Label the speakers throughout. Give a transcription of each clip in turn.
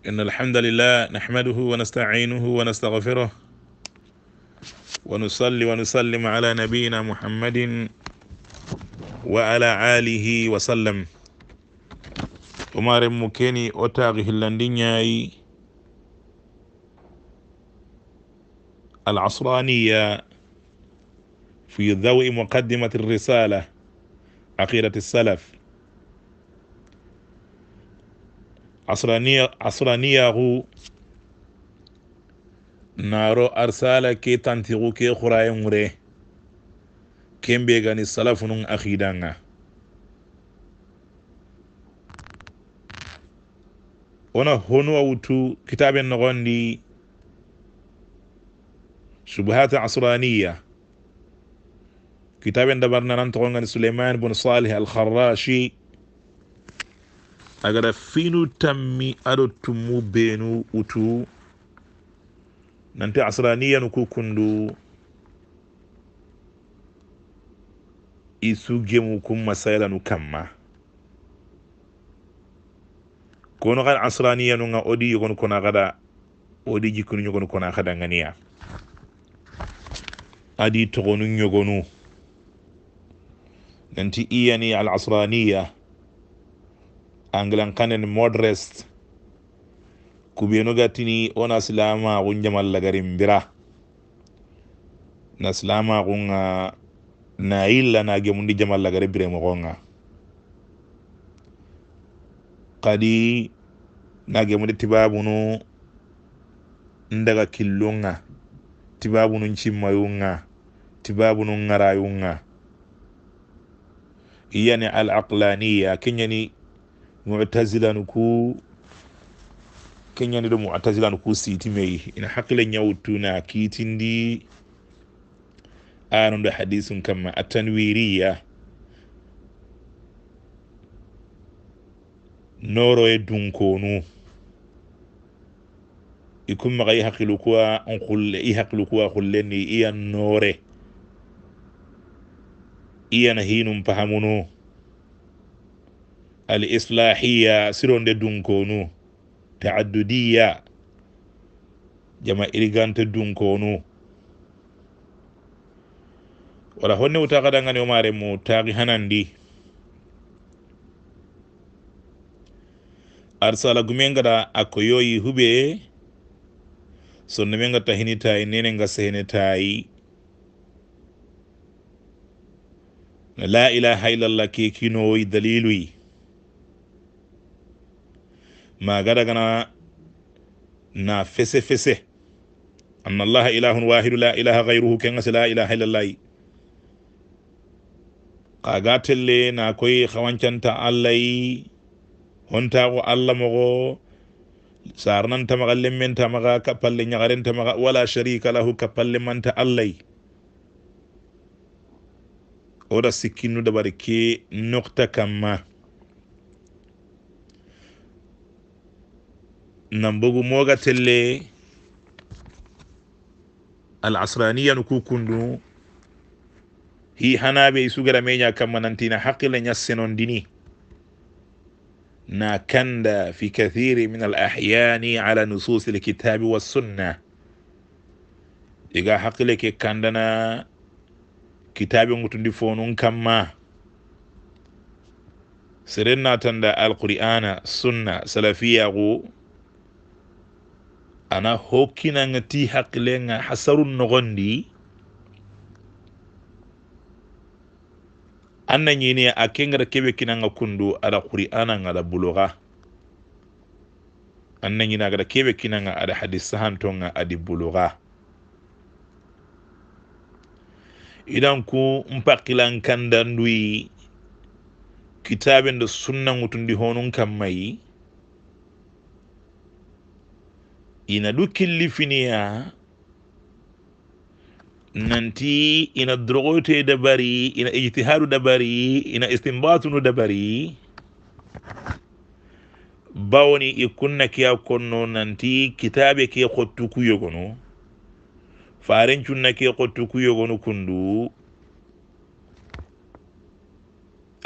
Speaker 1: إن الحمد لله نحمده ونستعينه ونستغفره ونصلي ونسلم على نبينا محمد وعلى آله وسلم أمار مكيني أتاغه اللندنياي العصرانية في ضوء مقدمة الرسالة عقيدة السلف عصرانيه عصرانيه هو نارو ارسال كي تنتيغو كي خراي مري كيم بيغاني سلاف نون اخيدانا ونا هونو اوتو كتاب النغوندي شبهات عصرانية كتاب دبرنا ننتقل عن سليمان بن صالح الخراشي agara finu tammi aɗo tummu beenu utu nanti asraniyanu ku kundu isu gemu kum masailanu kamma kono gan asraniyanu ga odi yogonu kona gada odi jikkunu yogonu kona gada ganiya adi togonu yogonu nanti iyani al asraniya kanen modrest kubenu gatini ona silama kun jamal lagarin bira na silama kun ga na illa na gemundi jamal lagari bire mogon ga kadi na gemundi tibabunu ndaga killun ga tibabunun cimmayun ga tibabunun ngarayun ga iyani al aqlaniya mu'tazilan ku kenyani do mu'tazilan ku siti meyi ina haqila na kitindi anondo hadisun kamma atanwiriya noro e dunkonu ikun maga i hakilu kuwa i hakilu kuwa kullenni iya nore iya na hinun pahamunu al islahiya sironde dunkonu taaddudiya jama irigante dunkonu wala honne wuta kadangani omare mo taki hanandi arsala gumen gada akko yoyi huɓe sonno men gatta henitayi nene gasa henitayi no la ilaha illallah kekinoyi daliluyi magada gana na fese fese anna allah ilahun wahidu la ilaha gairuhu kengase la ilaha illallahi kaga telle na koy hawancanta allahyi hontago allah mogo sarnantamaga lemmentamaga kappalle ñagarentamaga wala sharika lahu kappalle manta allahyi oda sikkinnu dabari ke nokta kamma نمبغو موغا تلي العصرانية كندو هي هنا بي سوغرا مينيا كما ننتينا حقي لن يسنون ديني ناكند في كثير من الأحيان على نصوص الكتاب والسنة إيغا حقي لكي كندنا كتاب متندي دفونون كما سرنا تندا القرآن السنة سلفية غو ana hokkinanga ti haqlenga hasarun nogondi anna ñini a kengara keɓe kinanga kundu aɗa qur'ananga aɗa buluga anna ñini agata keɓe kinanga aɗa hadi sahantonga adi buloga idanku mpaqilankandanduyi kitaben da sunna ŋutundi honun kan mayi ina ɗu killifiniya nanti ina drogoyte dabari ina ijtihadu dabari ina istimbatunu dabari bawoni i kunna kiya konno nanti kitabe ke kottu kuyogonu farencunna ke kottu kuyogonu kundu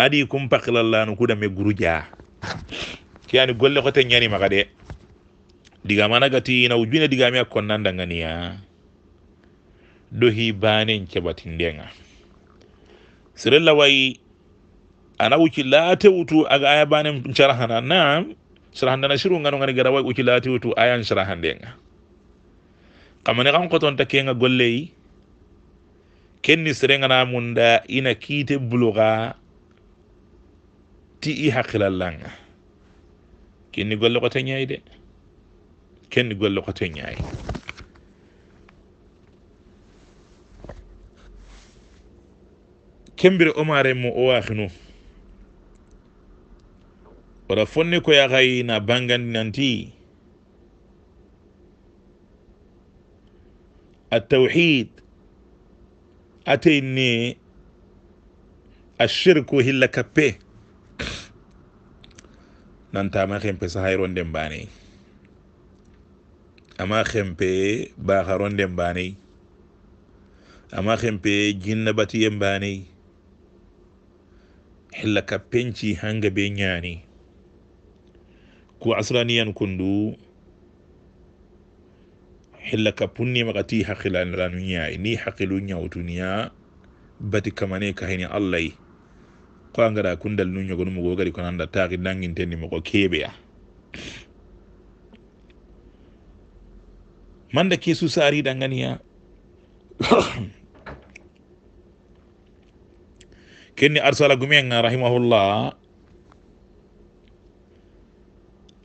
Speaker 1: adi kumpakilallanu kudame guruja kiyani golle kote ñanimaka de digamanagati ina ujune digame a konnan dohi banen kebatindenga sirella wayi ana wuci late wutu aga aya banen sharahana nam sarahandana siru ngano ngani gara wayi uci late wutu ayan sarahandenga kamane kan kotonta kenga golleyi kenni sirengana munda ina kite buluga ti i hakilallanga kenni golle koteñayi de kenn gwello koto ñaayi kembire omare mo o waahino wala fonne ko yahay na bangandi nanti التوحيد أتيني الشرك هلا كبه نانتا ما خيم بس هايرون دمباني ama xempe baxaronden bani. ama xempe jinna batiyen mbaney hilla ka penci hanga be ñaani ku asraniyan kundu hilla ka punni makati haqilaniranu ñaayi ni hakilunya ñawtuniya bati kamane kahini allahy ko angara kundal nu ñogonu mogo gadi konanda taaki manda su sari ganiya kenni arsala gumenga rahimahullah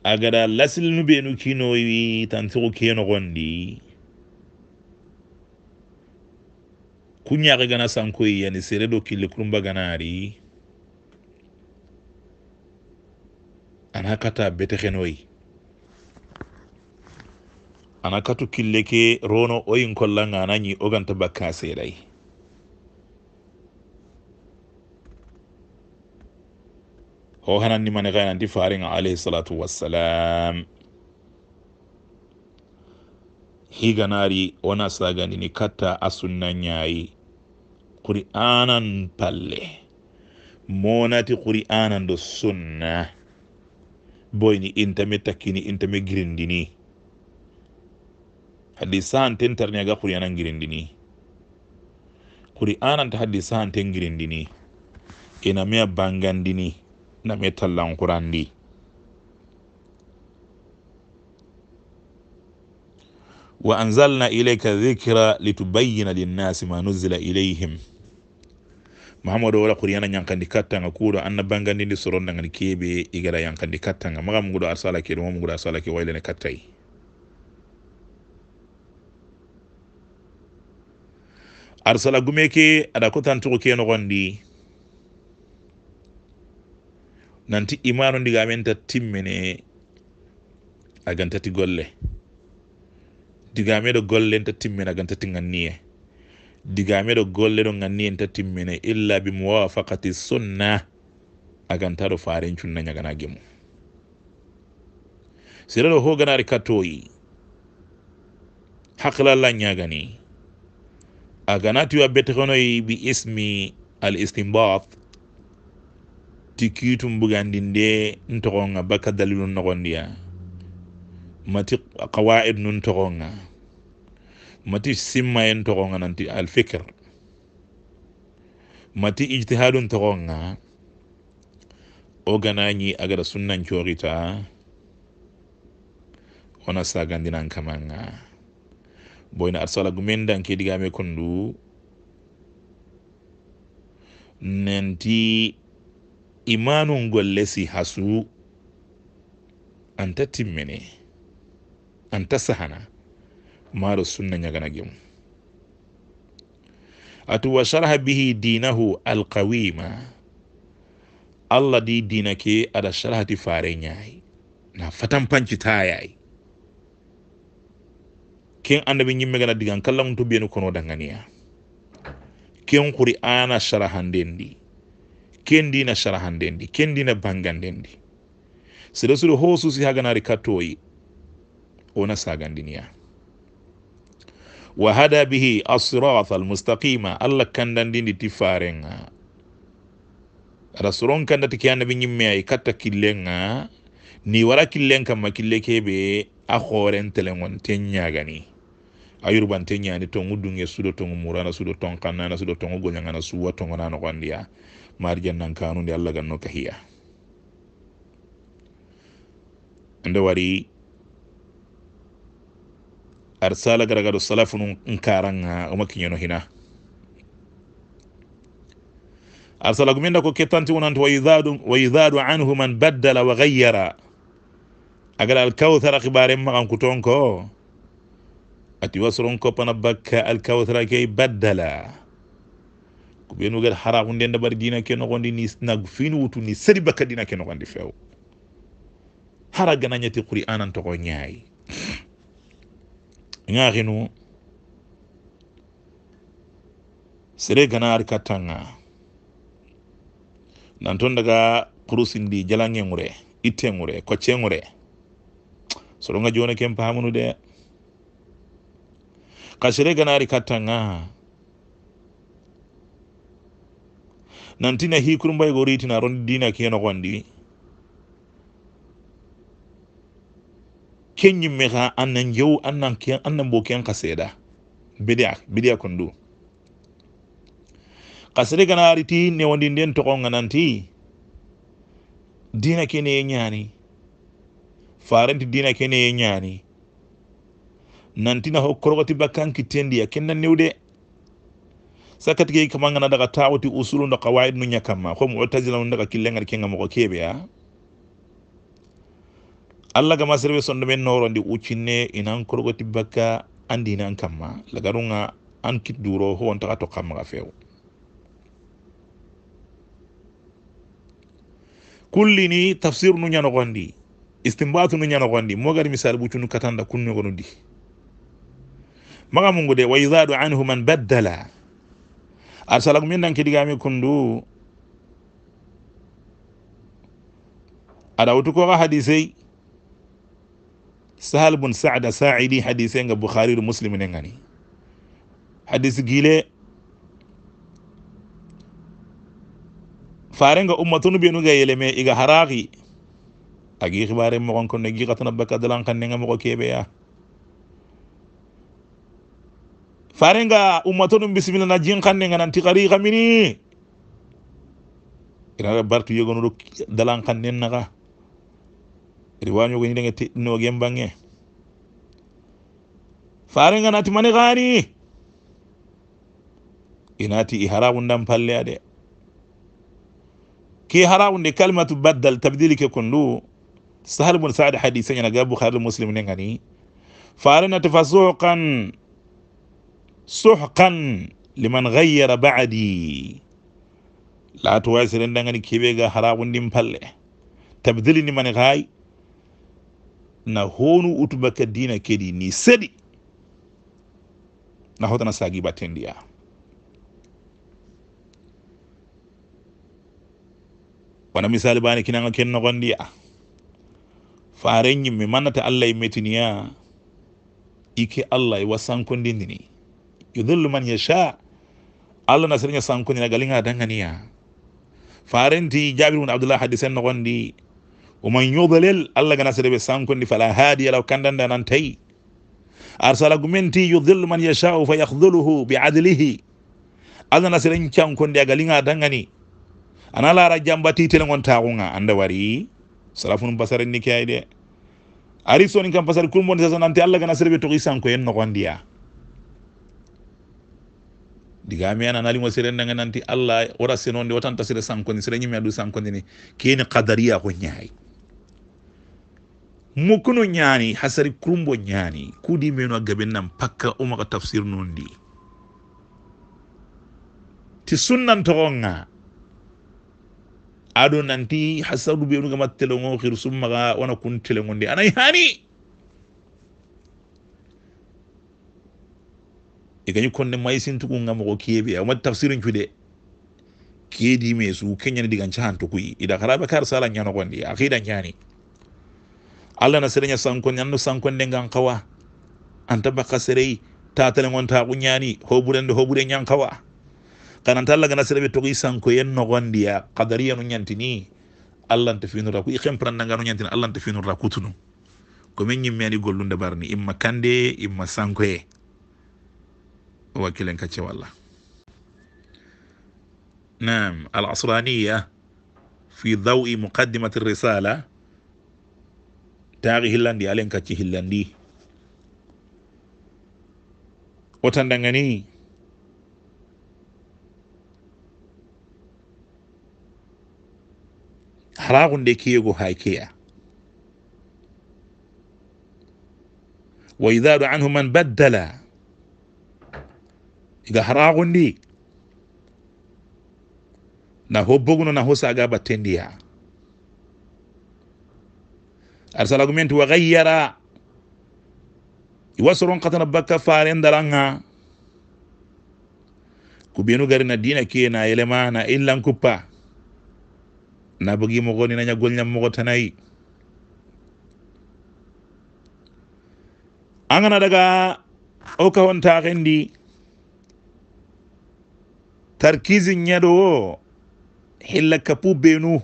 Speaker 1: agada wi benu kinoyi tantiku gondi kunya gana sankoyi yani sere do kille kurumba ganari ana kata xenoyi ana katu killeke rono oyin kollan anayi oganta bakka sedai hohananni mani gaynandi farin alayhi salatu wassalam higanari wona saganini katta asunnan yayi qur'anan palle monati qur'anan do sunna boyni intame takkini intame girindini hadisan ten tarni aga qur'anan girindini qur'anan ta hadisan ten girindini ina miya bangandini na me tallan qur'andi wa anzalna ilayka dhikra litubayyana linnasi ma nuzila ilayhim mahamado wala qur'ana nyankandi katanga kuuɗo anna bangandini bangandindi ngani keeɓe igara yankandi katanga maga muguɗo arsala ke ɗo mo arsala ke waylene kattayi arsala gume ke ada kotantugo ke nogondi nanti imanu ndiga men ta timmene agantati golle diga meɗo golle nta timmene agantati ganniye diga meɗo golle ɗo ganniye nta timmene illa bi mowafakati sunna agantaɗo faren cunna ñaganage mu sira ɗo hoganari kattoyi haqlalla ñagani wa betegonoy bi ismi al istinbat ti kiitum bugandinde ntogonga baka dalilu nogondiya mati qawaid nun togonga mati simmayen togonga nanti al fikr mati ijtihadu togonga o ganañi agada sunnancoorita wona sagandinan kamanga boyna arsala gu men dan keedigame kon ndu nanti imanu golle si hasu anta timmene anta sahana maro sunna gem atu wa sharaha bihi dinahu alqawima allah di dina aɗa sharhati fare ñayi na fatan panci ken annabi ñimme gana digan kallangun to biyeni kono danganiya ken qur'ana sharahanden di ken dina sharahanden di ken dina banganden di ho susi haganari kattoyi ona sagandiniya wa bihi asirata almustaqima allah kandandindi ti farenga aɗa soron kandati ke annabi ñimme ay katta killenga ni wara killen kamma kille kebe a hoorentelegon ten ñagani ayurbante ñani tongu dunge sudo tongu murana sudo ton kannana sudo tongu goñangana suwa tongona nogondiya nan kanu ndi allah ganno kahiya ande wari arsala garagaɗo salafu nu nkaranga oma kiñeno hina arsala guminda ko kettanti wonanto wa yudadu anhu man baddala wa gayyara agala alkawthara kibaren magan kuton ati wasoron koppana bakka alkawtara key baddala ko ɓenugal haraku nden bar dina ke nogondi ni snag fin wutu ni seri bakka dina ke nogondi few hara to ko nyaay ñaayi xinu sere gana ar kattanga nan ton daga kurusindi di ŋure itengure ŋure kocce ŋure soɗonga joni de kasere ganari kattanga nantina hikurumbay igori tina rondi dina keno kwandi ken yimme annan jewu annan ken annan boken kaseda bidiya bidiya kundu kasere ganari ti ne wondi den to nanti dina kene nyani farenti dina kene nyani nantina ho korogoti tendi ya kenna newde sakatige kama ngana daga tawti usulu ndo qawaid nu nyakama ko mu'tazila ndo ka kilengal kenga moko kebe ya alla gama serbe sondo men noro ndi uccinne inan korogoti bakka andi nan kamma lagarunga an kidduro ho on taga to feew few kullini tafsir nu nyano gondi istinbatu nu nyano gondi mo gar misal bu tunu katanda kunnu gonundi Maka mungu de wa anhu man baddala arsalak min nan gami kundu ada wutu ko hadisi sahal bun sa'da sa'idi hadisi nga bukhari du muslim ne ngani hadis gile farenga ummatunu benu ga me iga haraqi agi khibare mo kon ko ne gi bakadlan kan ne mo ko kebe ya farenga ummatonum bismillah na jinkanne ga nanti kari kamini barki bartu yogonoɗo dalan kan nen naga iri wañogo ñidege teɗɗinogen bange ya. farenga nati mani gani inati i dan palle ade ke haramu de kalmatu baddal tabdili ke sahal bun saad hadise ñanaga bukhari muslim ne gani farenati fasuqan suhqan liman gayyara ba'di laatu wawi seɗen dagani keɓega harago ndin palle tabdilini mane haay na honu utubaka dina kedi ni seɗi na hotana sagi batten ndiya wona misali bani kinanga ken nogon faren yimɓe mannata allah metiniya ike allah e wasankondindini yudhillu man yasha alla na serigne sanko ni galinga dangania farenti jabir ibn abdullah hadith en gondi yudhlil alla gana serbe sanko ni fala hadi law kandanda nan tay arsala gumenti yudhillu man yasha fa yakhdhuluhu bi adlihi alla na serigne chanko ni galinga dangani anala ra jambati tele gonta gonga andawari salafun basarin nikayde ari soni kam basar kulmon sa nan tay gana serbe to gisan ko en no gondiya diga mi ana nali sere nanga nanti allah senon de watanta sere sankoni sere nyimi adu sankoni ni keni qadariya ko nyaay mukuno nyaani hasari kurumbo nyaani kudi meno gabe nan pakka o maka tafsir nondi ti sunnan to nga adu nanti hasadu be nuga matelo ngo khir summa wana kun ngondi anai hani igani konne mai sin tukun nga mako kebe amma tafsirin ku de kedi me su kenya diga can to kuyi ida karabe kar sala nyano gondi akida nyani alla na serenya sankon nyando sankon de ngan kawa anta baka serei tatale ngon ta kunyani hobure ndo hobure nyan kawa kanan talla gana serebe to kuyi sanko yen no gondi ya qadariya no ni alla ta finura ku ikhem pran ngano nyantini alla ta finura kutunu ko men nyimmi ani gollunde barni imma kande imma sankoye وكلا كتش والله نعم العصرانية في ضوء مقدمة الرسالة تاغي هلاندي ألين كتشي هلاندي وتندنغني haragun دي ke go haikeya wa idza anhu iga haragundi na hobboguno na hosaga battendiya arsala salagumenti wa gayyara iwa soron katana bakka faren daranga kubenu gari na dina ke na elema na illan kuppa na bogi mogo na nanya golnyam mogo tanayi angana daga o kahon taxendi tarkisi ñaɗo o hilla kapu benu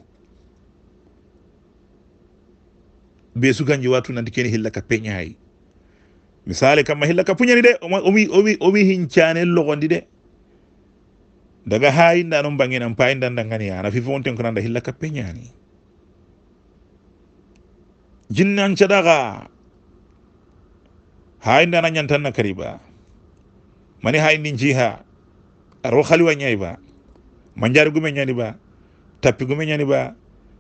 Speaker 1: be sukanji watu nanti keni hilla kappe ñaayi misali kamma hilla kapu ñani de omi omi omi hincanel logondi de daga ha inda non bangi nan pa inda dangani ana fifi wonten kunanda hilla kappe ñaani jinnan cadaga ha inda na ñantan na kariba mani ha indin jiha aro khaliwa nyai ba manjari gume nyani ba tapi gume nyani ba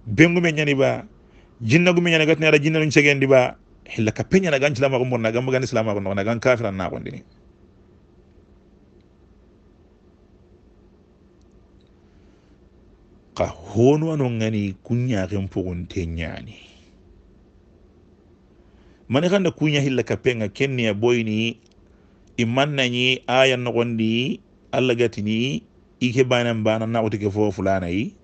Speaker 1: bengume nyani ba jinna gume nyani gatni ara jinna nche gendi ba hilla ka penya na ganchila ma gumbon na gamba gan islam ma na gan kafira na gondi ni ka honu anon ngani kunya gen pogon ñani mani kanda kunya hilla ka penga kenni ya boyni imanna ni aya no allah gati ni i keɓaani an mbaana nawtike foofu laanayi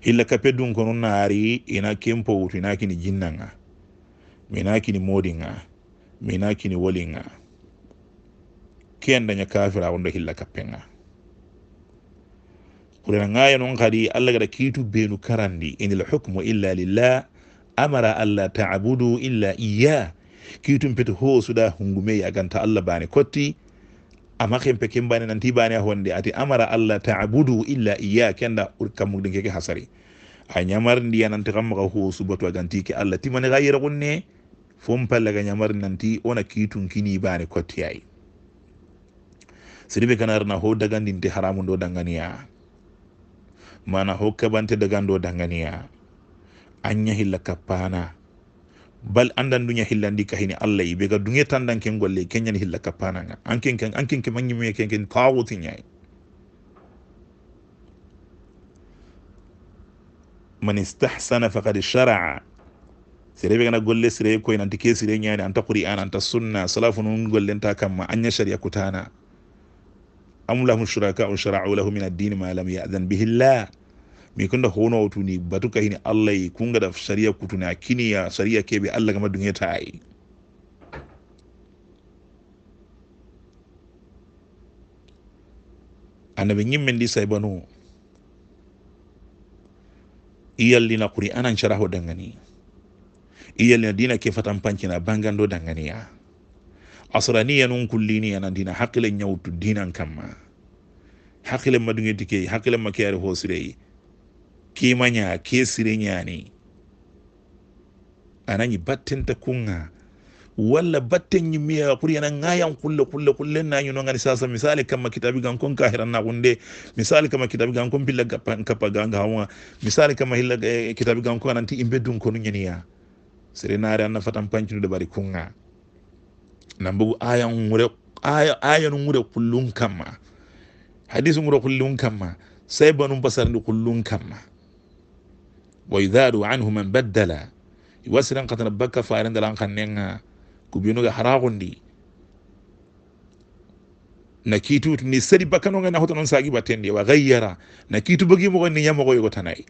Speaker 1: hilla kappe dun ko nun naari ina kempowutu ina kini jinna nga mina kini moodi nga mina kini woli nga ken daña kafira wondo hilla kappe nga kurena ngaya noon kadi allah gaɗa kiitu beenu karandi inil hukmu illa lillah amara an la tabudu illa iyah kiitum pete ho suɗa hungumeyi aganta allah bane kotti amma kempe kembane nanti bani honde ati amara allah tabudu illa iya kenda kammuɗen keke hasari a ñamar ndiya nanti kamma ka ho subatu aganti ke allah timani gayira yera gonne fon pallaga ñamar nanti ona kiitun kini bani bane kottiyayi siribe kanarna ho dagandinte haramu ɗo dangania mana ho kabante dagando dangania an yahilla kappana bal andan dunya hillandi kahini allah yi bega dunge tandan ken golle kenyan hilla nga anken ken anken ke manyi me ken ken tawuti nyai man istahsana faqad shara'a sire bega na golle sire ko en antike sire nyani anta qur'an anta sunna salafu nun golle ta kamma anya sharia kutana am lahum shuraka shara'u lahum min ad-din ma lam ya'zan bihi allah mi kunda hono tuni batuka hini allah kunga da sariya kutuni akini ya sariya kebe allah kama dunye tai annabi ñimmen ndi saybanu iyallina quri anan caraho dangani iyallina dina ke fatan pancina banganɗo danganiya asraniya nun kullini ana dina haqqile ñawtu dinan kamma haqqile madugeti key haqqile ma keyare kemanya kesire ñani batten ta kunga walla batten miya kuri yana ngayan kulle kulle kulle na no ngani sasa misali kama kitabi gan kon ka hiranna kunde misali kama kitabi gan kon pilla kappa ganga hawa misali kama hilla eh, kitabi gan kon ananti imbe dun kono ñaniya sere naare anna fatan pancunude bari kunga nambugu ayan ngure aya ayan ngure kullun kama hadis ngure kullun kama sai banum basarndi kullun kama waidaru anhu man baddala iwa siran katana bakka farendalan kannenga kubinuga haragundi na kitu ni sedi bakano ngana hoto non sagi batende wa gayyara na kitu bogi mo ni nyamo goyo tanai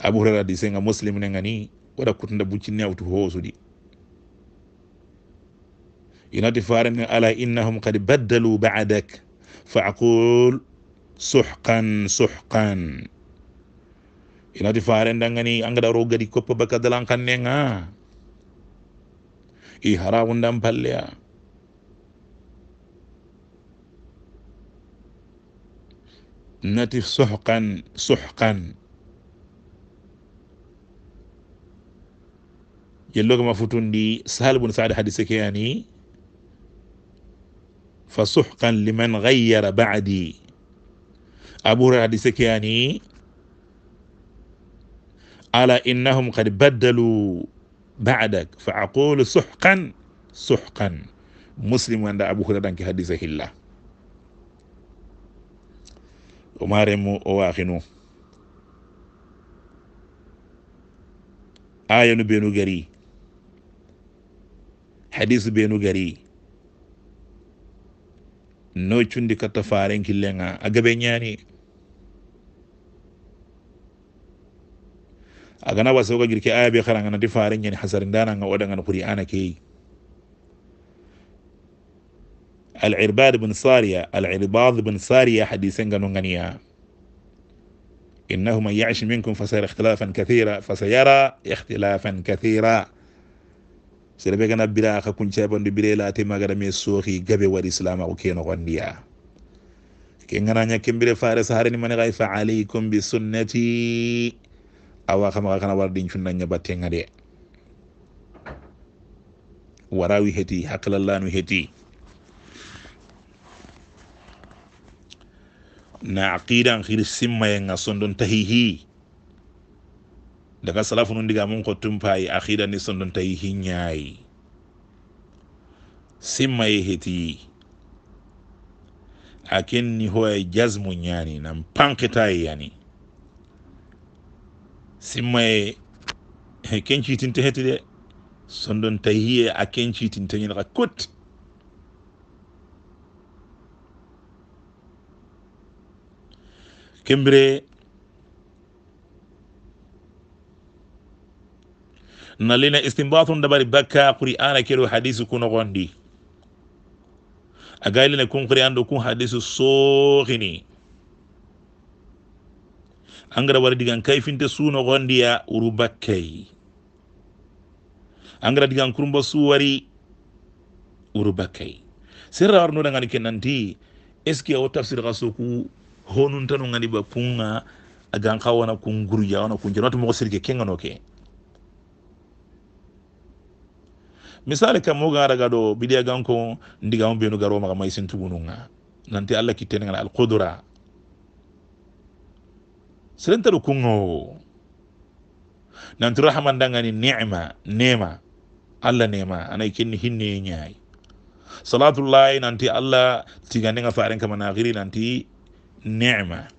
Speaker 1: abu hurairah di senga muslim ne ngani wada kutunda bucinne awtu hosudi inati faren ala innahum qad baddalu ba'dak fa'qul suhqan di faren dangani angada rogadi koppa bakadalan kannenga i harawundan palleya nati suhkan suhkan yellogama futundi sahal bun saad hadise keyani fa suhkan liman ghayyara badi abu hurairah hadise ala innahum qad Badalu ba'dak fa aqulu suhqan suhqan muslim wanda abu hurairah ki hadisa hilla o maremo o oh, aya ah, no benu gari hadis benu gari no chundi katta faren killenga a agana wasa oga girke aya be xarangana ti faren ñani hasarindananga o dangana xuri ana keyi العرباد بن سارية العرباض بن سارية حديثين قالوا غنيا إنه من يعش منكم فسيرى اختلافا كثيرا فسيرى اختلافا كثيرا سيربي كان بلا كون شابون بلا لا تما غرمي سوخي غبي ور اسلام او كين غنديا كين غنا نيا كين بلا فارس هارني من غيف عليكم بسنتي awa xama kana war din cunna ñabate nga de warawi heti hakalallanu heti na aqidan simma ya nga sondon tahihi daga salafu nun diga mun ko tumpayi aqida ni sondon tahihi ñaayi simmaye heti akin ni hoye jasmu ñaani nan pankitayi yani simmaye heti de sondon a ken ciitintañin xa kot kembire nalina istinbatu dabari bakka qur'ana keɗo hadisu a kun qur'an kun hadisu angara wari digan kayfinte suuno gondiya uru bakkay angara digan kurumba su wari uru bakkay serra warno dangani ke nanti est ce que awo tafsir xa soku honuntano ngani ba kunga agan xa wana kun guruja wana kun jana wata moxo sirke kengano ke misali kammo garaga ɗo biɗiya ganko ndigamu benu garo maxa may sin tugununga nanti allah kittenengana alqudura serentaru kungowo nanti rahama dangani nema nema allah nema anayi kenni hinne ñaayi salatullahi nanti allah tigandenga faren kama naxiri nanti nema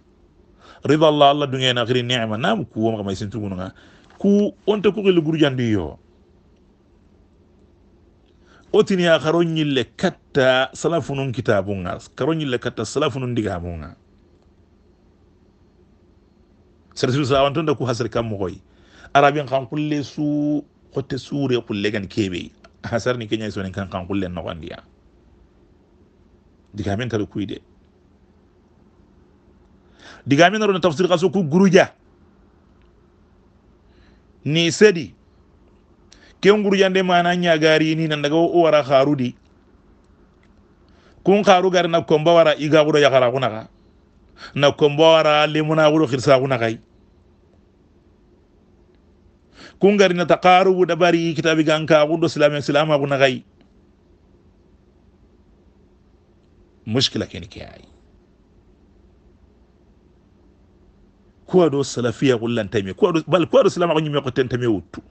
Speaker 1: rida allah allah dunge naxiri nema namu kuwo maxamay sintugununga ku onte ku xili gurjandi yo otini a xaro ñille katta salafunun kitabunga xaro ñille katta salafunun digamunga sarsu sawan ton da ku hasar kan mogoy arabin kan kulle su hotte sure kulle gan kebe hasar ni kenya sonen kan kan kulle no gandiya digamen tar kuide digamen ron tafsir kaso ku guruja ni sedi ken gurjande mana ñagari ni nan daga o wara harudi kun haru garna komba wara iga guro yakara kunaka na kombora limuna wuro khirsa guna kai kungari na taqarubu da bari kitabi ganka gundo silama silama guna kai mushkila kini ke ai kuwa do salafiya kullan tame kuwa do bal kuwa do silama kunyi me ko ten tame wuttu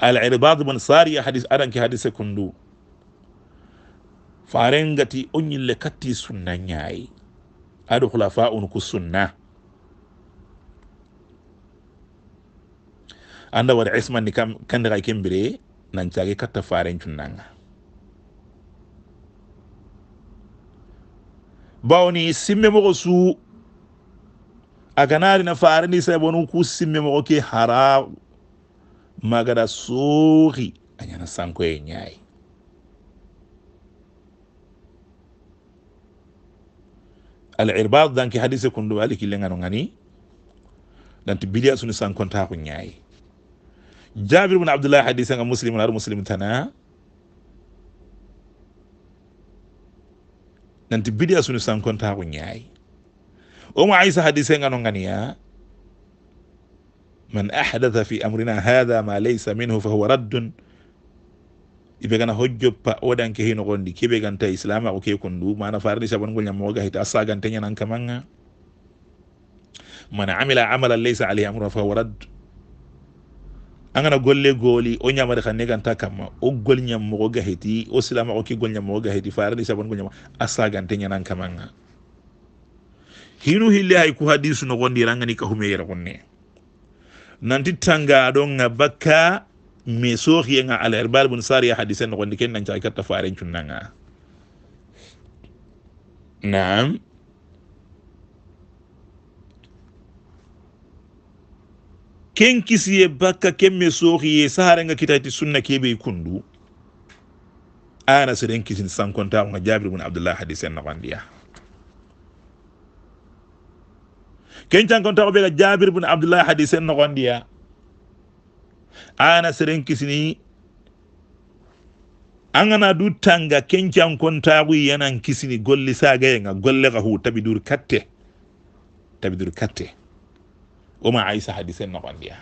Speaker 1: al irbad bin sari hadis adan ki hadise kundu farengati on ñille katti sunna ñaayi aɗo hulafa un ko sunna anda waɗa ismanni kam kandi kay kembire nancage katta faren cunnanga bawni simme mogo su aganarina fareni sabonu ku simme mogo ke hara magara sooxi a ñana sankoye ñaayi العرباض دانك حديث كون دو عليك لي غانو غاني دانت بيديا سوني سان كونتا كو نياي جابر بن عبد الله حديث ان مسلم نار مسلم تنا دانت بيديا سوني سان كونتا كو نياي وما عيسى حديث ان غانو غانيا من احدث في امرنا هذا ما ليس منه فهو رد ibe gana hojjo pa odan ke hino gondi kebe ganta islama ko ke kon du mana gonya mo ga hita sagante ñanan kamanga mana amila amala laysa alayhi amru fa warad angana golle goli o nyama de khane ganta kamma o gol nyam mo ga hiti o silama o ke gol ga hiti farni sabongol gonya a sagante ñanan kamanga hinu hille ay ku hadisu no gondi rangani ka hume gonne nanti tanga ga bakka mais sooxiyenga alaer baal bun saar ya hadice noxondi ken nancaa karta faren cunnanga naam ken kisiye bakka ken me sooxiye saarenga kitati sunna keɓe kundu ana seren kisin sankontaxonga jabir bun abdoulah hadice noxondiya ken cankontaxo ɓega jabir bun abdoulah hadice noxondiya ana seren kisini angana du tanga kencan kontaxuy yanan kisini golli sagayenga golle xa hu tabidur katte tabidur katte woma aisa hadise noxondiya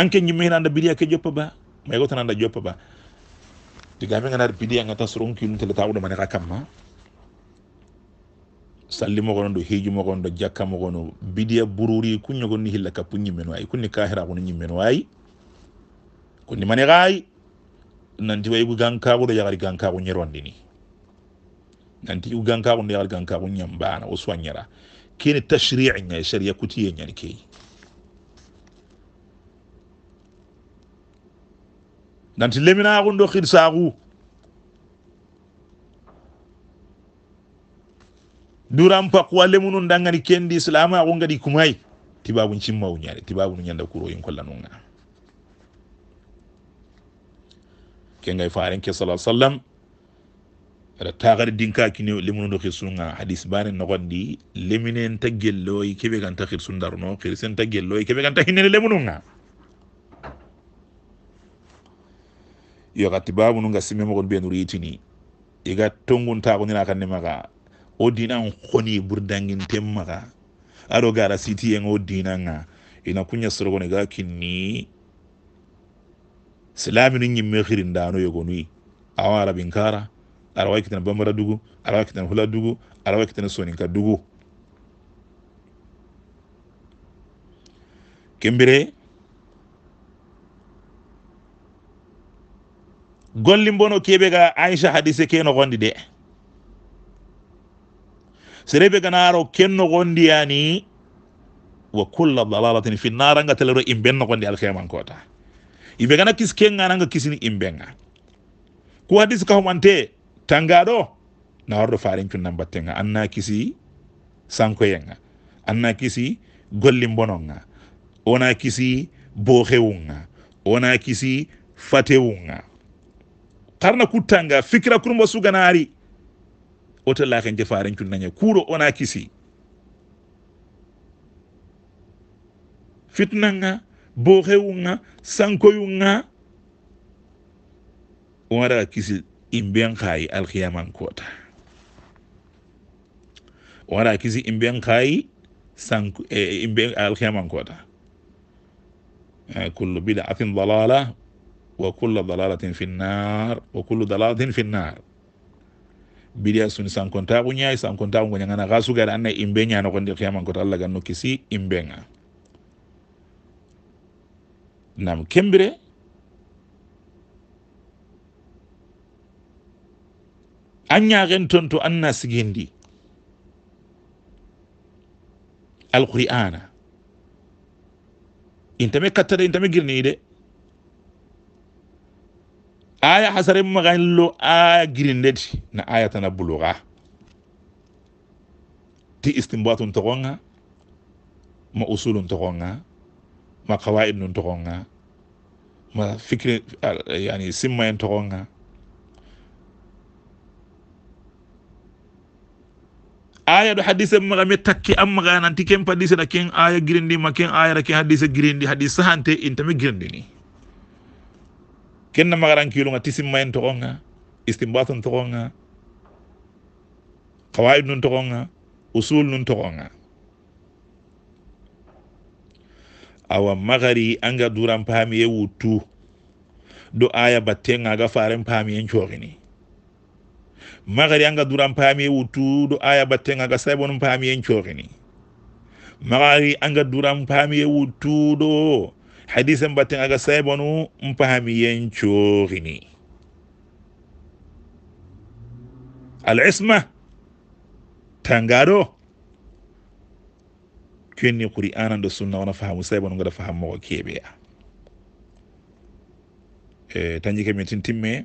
Speaker 1: anke ñimme hinanda bidiya ke joppa ba maygotananda joppa ba digame ganata bidiya nga soron kilun tele taxuɗomane xa kamma salli gono do hejumo gono do jakkamo gono bidiya bururi kunyo gonni hilla kapu ñimmeno ayi kunni kahira gono ñimmeno ayi kunni mani xaayi nanti ganka gankaxu do yagari gankaxu ñerondini nanti ganka gankaxu do yagari gankaxu ñambana wo o ñera kene tashrii ñayi e sharia kutiye ñani keyi nanti leminaxun do xirsaxu duran pakuwalle munun dangani kendi islama axun gadi kumay tibabun cimmawu ñani tibabunu ñanda kuroyin kollanunga kengay faren ke sa sallam aɗa taxar dinka kine lemunundo xirsunga hadis bane noxondi leminen ta gelloy keɓe ganta xirsundaruno xirsen ta gelloy keɓe ganta hinene lemununga yoxa tibabunu nga simme moxon ɓenuru yitini iga tonguntaxunina xannemaxa o dinan honi burdangin temmaga ado gara siti yen o dina nga ina kunya sorogone ga kinni silaminu ñimme xirin dano yogonuyi awa arabin kara arawa kitana bambara dugu arawa kitana hula dugu arawa kitana soninka dugu kembire gollin kebe ga aisha hadise ke nogondi de serebe ganaro kenno gondi yani wa kulla dalalatin fi naranga telero imben no gondi alkhiyaman kota ibe gana kis kenga nanga kisini imbenga ku hadis ka humante tangado na wardo farin cun nan battenga anna kisi sankoyenga anna kisi golli bononga ona kisi bohewunga ona kisi fatewunga karna kuttanga fikira kurumba suganari otelake jefaren cu naña kuuro ona kisi fitna nga bo xewu nga sankoyu nga owara kisi imben xaayi alxiyaman koota owara kisi imben xaayi sankimbe e, e, alxiyaman koota e, kulu bidatin dalala wa kulu dalalatin fi nnar wa kulu dalalatin fi nnar bidia suni sankontaku ñayi sankontaku go ñagana xa sugada anna imbe ñanoxondi xiyamankota allah gan no kisi imbenga nam kembire an ñaxen tonto an na sigindi alqur'ana intame kattata intame girni de aya hasare maganlo aya girindeti na aya tana buluga ti istimbatun togonga ma usulun togonga ma qawaidun togonga ma fikri yani en togonga aya ɗo hadise magami takki am maga nanti ken padise na ken aya girindi ma ken aya da ken hadise grindi hadise hante intami grindi ni kenna to nga istimbatan to togonga qawaid nun togonga usul nun nga awa magari anga duran pami e wuttu do aya battenga ga faren pami en chogini magari anga duran pami e wuttu do aya battenga ga saibon pami en chogini magari anga duran pami e wuttu do hadisen batten aga saybonu mpahamiyen cooxini alisma tangaɗo kenni qur'ana ndo sunna wona fahamu saibanu ngaɗa faham moxo keɓeya e tañike min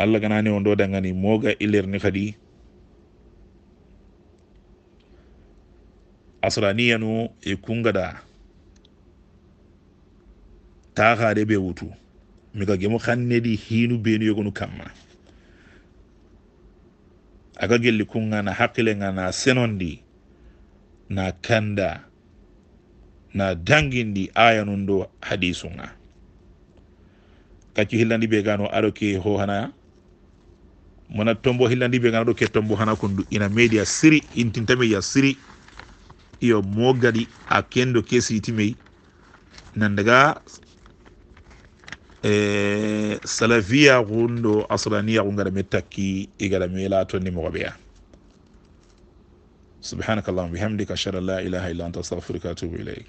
Speaker 1: allah ganani on ɗo dangani moga ilerni kadi asraniyanu e kungaɗa taxaade be wutu mika gemu xannedi hiinu beenu yogonu kamma aga gelli kunga na nga na senondi na kanda na dangindi ayanun do hadisunga kaccu hillandi be gano ado ke ho hanaya mona tombo hillandi be gano ado ke tombo hana kundu ina media siri intinta media siri iyo mo gadi a kendo ke sitimey nan daga Eh, salafiya kun do asraniya kun garame takki i garame latondi mɔgɔ be ya subhanakallahuma bihamdika ashhadu an la ilaha illa anta astaghfiruka wa atubu ilayk